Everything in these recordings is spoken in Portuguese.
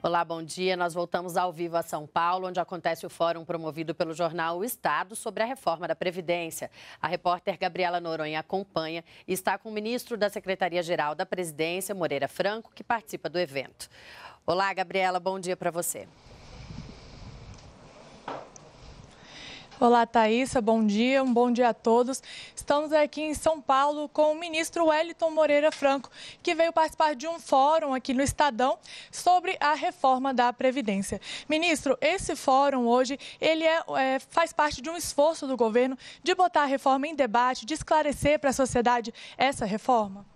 Olá, bom dia. Nós voltamos ao vivo a São Paulo, onde acontece o fórum promovido pelo jornal O Estado sobre a reforma da Previdência. A repórter Gabriela Noronha acompanha e está com o ministro da Secretaria-Geral da Presidência, Moreira Franco, que participa do evento. Olá, Gabriela, bom dia para você. Olá, Thaisa. Bom dia, um bom dia a todos. Estamos aqui em São Paulo com o ministro Wellington Moreira Franco, que veio participar de um fórum aqui no Estadão sobre a reforma da Previdência. Ministro, esse fórum hoje, ele é, é, faz parte de um esforço do governo de botar a reforma em debate, de esclarecer para a sociedade essa reforma?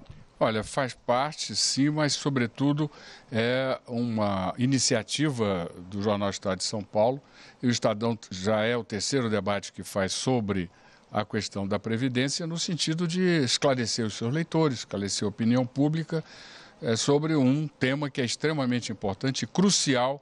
Olha, faz parte, sim, mas, sobretudo, é uma iniciativa do Jornal Estado de São Paulo. E o Estadão já é o terceiro debate que faz sobre a questão da Previdência, no sentido de esclarecer os seus leitores, esclarecer a opinião pública é, sobre um tema que é extremamente importante e crucial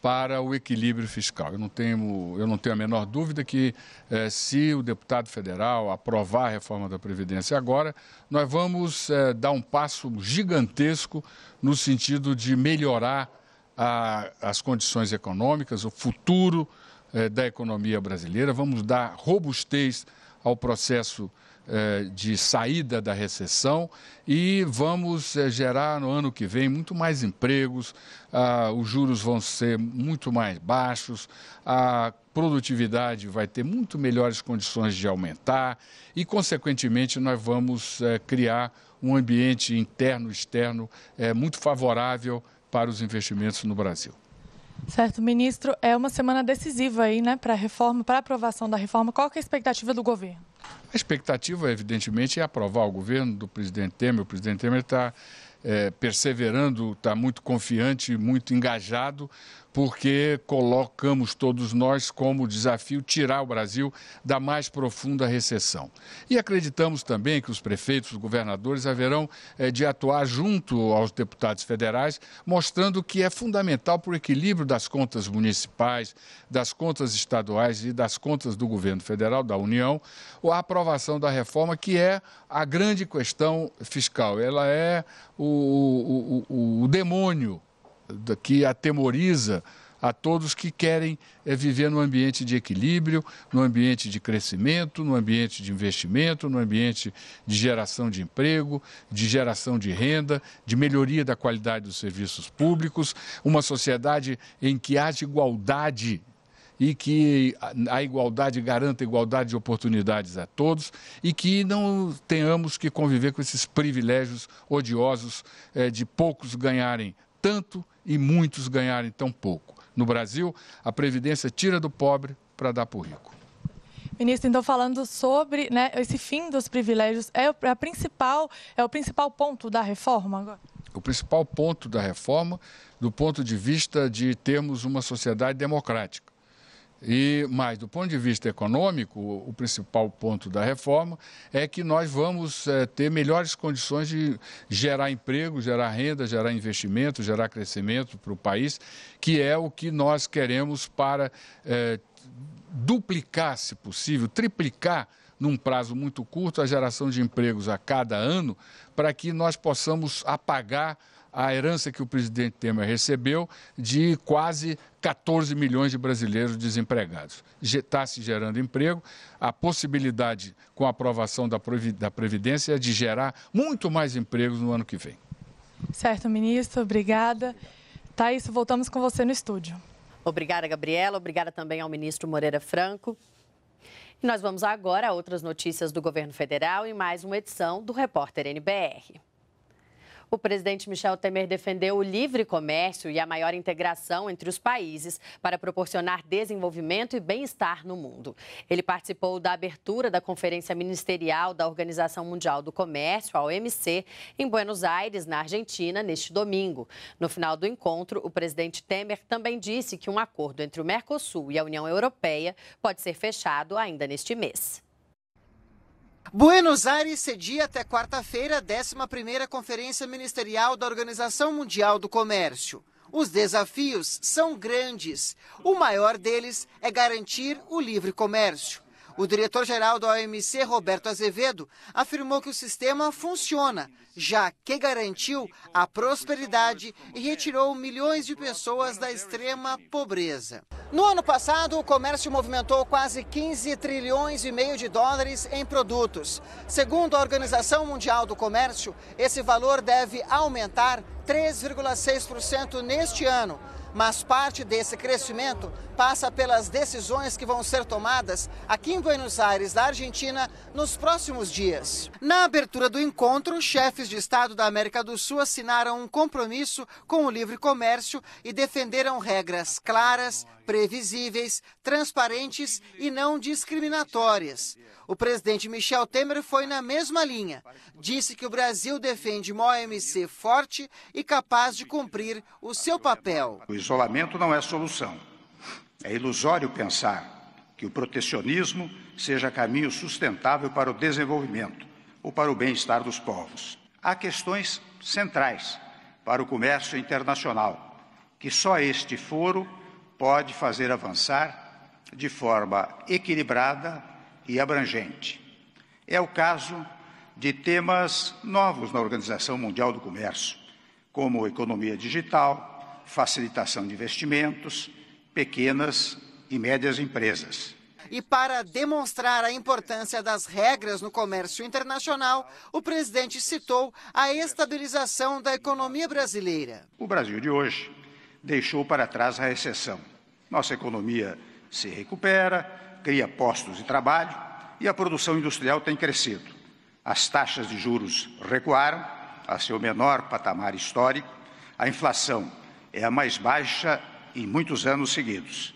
para o equilíbrio fiscal. Eu não tenho, eu não tenho a menor dúvida que, eh, se o deputado federal aprovar a reforma da Previdência agora, nós vamos eh, dar um passo gigantesco no sentido de melhorar a, as condições econômicas, o futuro eh, da economia brasileira, vamos dar robustez ao processo é, de saída da recessão e vamos é, gerar no ano que vem muito mais empregos, os juros vão ser muito mais baixos, a produtividade vai ter muito melhores condições de aumentar e, consequentemente, nós vamos é, criar um ambiente interno e externo muito favorável para os investimentos no Brasil. Certo, ministro, é uma semana decisiva aí, né, para a reforma, para a aprovação da reforma. Qual é a expectativa do governo? A expectativa, evidentemente, é aprovar o governo do presidente Temer. O presidente Temer está é, eh, perseverando, está muito confiante, muito engajado porque colocamos todos nós como desafio tirar o Brasil da mais profunda recessão. E acreditamos também que os prefeitos, os governadores haverão eh, de atuar junto aos deputados federais, mostrando que é fundamental para o equilíbrio das contas municipais, das contas estaduais e das contas do governo federal, da União, a aprovação da reforma, que é a grande questão fiscal. Ela é o, o, o, o demônio que atemoriza a todos que querem é, viver num ambiente de equilíbrio, num ambiente de crescimento, num ambiente de investimento, num ambiente de geração de emprego, de geração de renda, de melhoria da qualidade dos serviços públicos, uma sociedade em que haja igualdade e que a igualdade garanta igualdade de oportunidades a todos e que não tenhamos que conviver com esses privilégios odiosos eh, de poucos ganharem tanto e muitos ganharem tão pouco. No Brasil, a Previdência tira do pobre para dar para o rico. Ministro, então falando sobre né, esse fim dos privilégios, é, é, a principal, é o principal ponto da reforma agora? O principal ponto da reforma, do ponto de vista de termos uma sociedade democrática. E mais do ponto de vista econômico, o principal ponto da reforma é que nós vamos é, ter melhores condições de gerar emprego, gerar renda, gerar investimento, gerar crescimento para o país, que é o que nós queremos para é, duplicar, se possível, triplicar num prazo muito curto a geração de empregos a cada ano, para que nós possamos apagar a herança que o presidente Temer recebeu de quase 14 milhões de brasileiros desempregados. Está se gerando emprego, a possibilidade com a aprovação da Previdência é de gerar muito mais empregos no ano que vem. Certo, ministro, obrigada. Thaís, voltamos com você no estúdio. Obrigada, Gabriela. Obrigada também ao ministro Moreira Franco. E nós vamos agora a outras notícias do governo federal e mais uma edição do Repórter NBR. O presidente Michel Temer defendeu o livre comércio e a maior integração entre os países para proporcionar desenvolvimento e bem-estar no mundo. Ele participou da abertura da Conferência Ministerial da Organização Mundial do Comércio, a OMC, em Buenos Aires, na Argentina, neste domingo. No final do encontro, o presidente Temer também disse que um acordo entre o Mercosul e a União Europeia pode ser fechado ainda neste mês. Buenos Aires cedia até quarta-feira a 11ª Conferência Ministerial da Organização Mundial do Comércio. Os desafios são grandes. O maior deles é garantir o livre comércio. O diretor-geral da OMC, Roberto Azevedo, afirmou que o sistema funciona, já que garantiu a prosperidade e retirou milhões de pessoas da extrema pobreza. No ano passado, o comércio movimentou quase 15 trilhões e meio de dólares em produtos. Segundo a Organização Mundial do Comércio, esse valor deve aumentar 3,6% neste ano mas parte desse crescimento passa pelas decisões que vão ser tomadas aqui em Buenos Aires, da Argentina, nos próximos dias. Na abertura do encontro, chefes de Estado da América do Sul assinaram um compromisso com o livre comércio e defenderam regras claras, previsíveis, transparentes e não discriminatórias. O presidente Michel Temer foi na mesma linha. Disse que o Brasil defende uma OMC forte e capaz de cumprir o seu papel. O isolamento não é solução. É ilusório pensar que o protecionismo seja caminho sustentável para o desenvolvimento ou para o bem-estar dos povos. Há questões centrais para o comércio internacional, que só este foro pode fazer avançar de forma equilibrada e abrangente. É o caso de temas novos na Organização Mundial do Comércio, como economia digital, facilitação de investimentos, pequenas e médias empresas. E para demonstrar a importância das regras no comércio internacional, o presidente citou a estabilização da economia brasileira. O Brasil de hoje deixou para trás a recessão. Nossa economia se recupera, cria postos de trabalho e a produção industrial tem crescido. As taxas de juros recuaram a seu menor patamar histórico, a inflação é a mais baixa em muitos anos seguidos.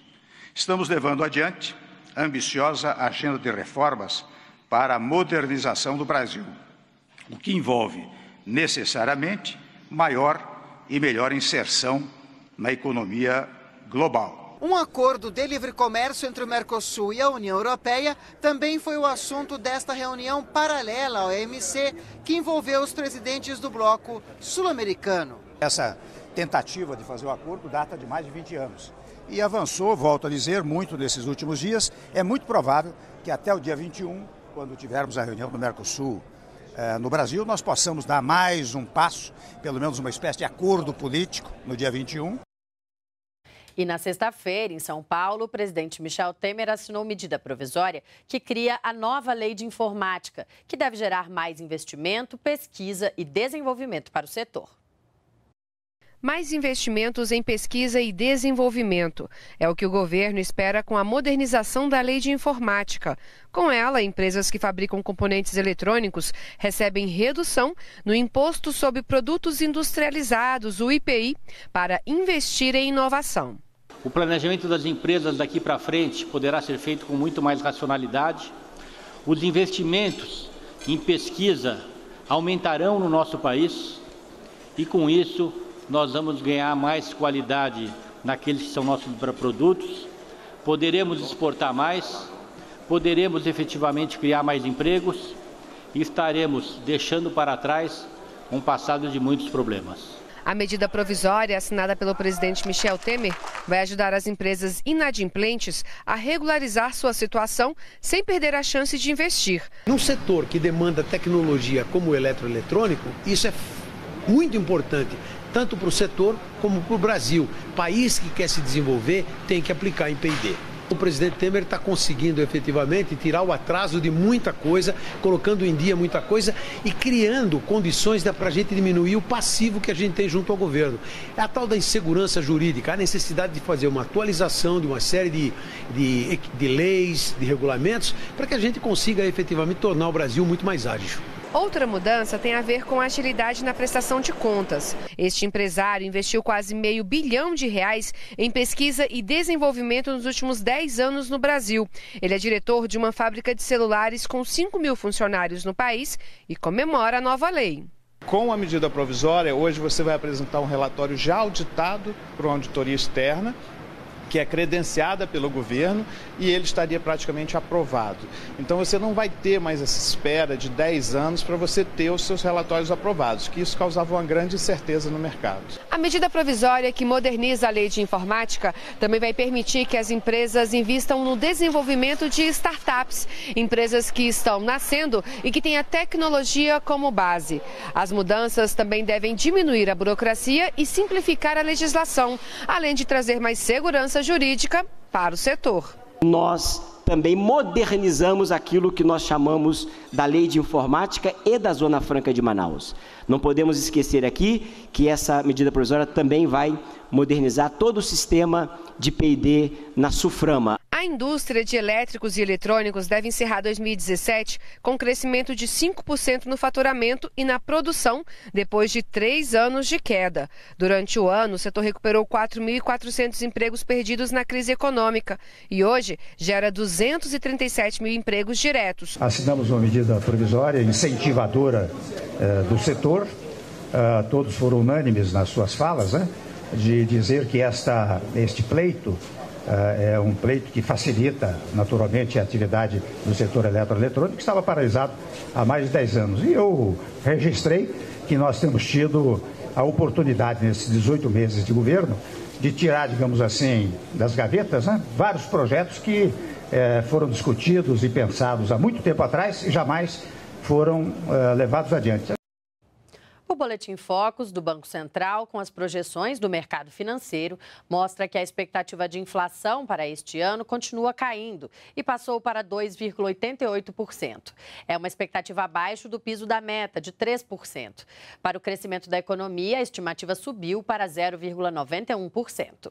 Estamos levando adiante a ambiciosa agenda de reformas para a modernização do Brasil, o que envolve necessariamente maior e melhor inserção na economia global. Um acordo de livre comércio entre o Mercosul e a União Europeia também foi o assunto desta reunião paralela ao EMC, que envolveu os presidentes do bloco sul-americano. Essa tentativa de fazer o acordo data de mais de 20 anos e avançou, volto a dizer, muito nesses últimos dias. É muito provável que até o dia 21, quando tivermos a reunião do Mercosul eh, no Brasil, nós possamos dar mais um passo, pelo menos uma espécie de acordo político no dia 21. E na sexta-feira, em São Paulo, o presidente Michel Temer assinou medida provisória que cria a nova lei de informática, que deve gerar mais investimento, pesquisa e desenvolvimento para o setor mais investimentos em pesquisa e desenvolvimento. É o que o governo espera com a modernização da lei de informática. Com ela, empresas que fabricam componentes eletrônicos recebem redução no imposto sobre produtos industrializados, o IPI, para investir em inovação. O planejamento das empresas daqui para frente poderá ser feito com muito mais racionalidade. Os investimentos em pesquisa aumentarão no nosso país e, com isso, nós vamos ganhar mais qualidade naqueles que são nossos produtos, poderemos exportar mais, poderemos efetivamente criar mais empregos e estaremos deixando para trás um passado de muitos problemas. A medida provisória assinada pelo presidente Michel Temer vai ajudar as empresas inadimplentes a regularizar sua situação sem perder a chance de investir. Num setor que demanda tecnologia como o eletroeletrônico, isso é muito importante tanto para o setor como para o Brasil. País que quer se desenvolver tem que aplicar em PD. O presidente Temer está conseguindo efetivamente tirar o atraso de muita coisa, colocando em dia muita coisa e criando condições né, para a gente diminuir o passivo que a gente tem junto ao governo. É a tal da insegurança jurídica, a necessidade de fazer uma atualização de uma série de, de, de leis, de regulamentos, para que a gente consiga efetivamente tornar o Brasil muito mais ágil. Outra mudança tem a ver com a agilidade na prestação de contas. Este empresário investiu quase meio bilhão de reais em pesquisa e desenvolvimento nos últimos 10 anos no Brasil. Ele é diretor de uma fábrica de celulares com 5 mil funcionários no país e comemora a nova lei. Com a medida provisória, hoje você vai apresentar um relatório já auditado para uma auditoria externa que é credenciada pelo governo e ele estaria praticamente aprovado. Então você não vai ter mais essa espera de 10 anos para você ter os seus relatórios aprovados, que isso causava uma grande incerteza no mercado. A medida provisória que moderniza a lei de informática também vai permitir que as empresas invistam no desenvolvimento de startups, empresas que estão nascendo e que têm a tecnologia como base. As mudanças também devem diminuir a burocracia e simplificar a legislação, além de trazer mais segurança jurídica para o setor. Nós também modernizamos aquilo que nós chamamos da Lei de Informática e da Zona Franca de Manaus. Não podemos esquecer aqui que essa medida provisória também vai modernizar todo o sistema de PD na SUFRAMA. A indústria de elétricos e eletrônicos deve encerrar 2017 com crescimento de 5% no faturamento e na produção, depois de três anos de queda. Durante o ano, o setor recuperou 4.400 empregos perdidos na crise econômica e hoje gera 237 mil empregos diretos. Assinamos uma medida provisória incentivadora eh, do setor. Uh, todos foram unânimes nas suas falas, né? de dizer que esta, este pleito ah, é um pleito que facilita naturalmente a atividade do setor eletroeletrônico, que estava paralisado há mais de 10 anos. E eu registrei que nós temos tido a oportunidade nesses 18 meses de governo de tirar, digamos assim, das gavetas né, vários projetos que eh, foram discutidos e pensados há muito tempo atrás e jamais foram eh, levados adiante. O Boletim Focus do Banco Central, com as projeções do mercado financeiro, mostra que a expectativa de inflação para este ano continua caindo e passou para 2,88%. É uma expectativa abaixo do piso da meta, de 3%. Para o crescimento da economia, a estimativa subiu para 0,91%.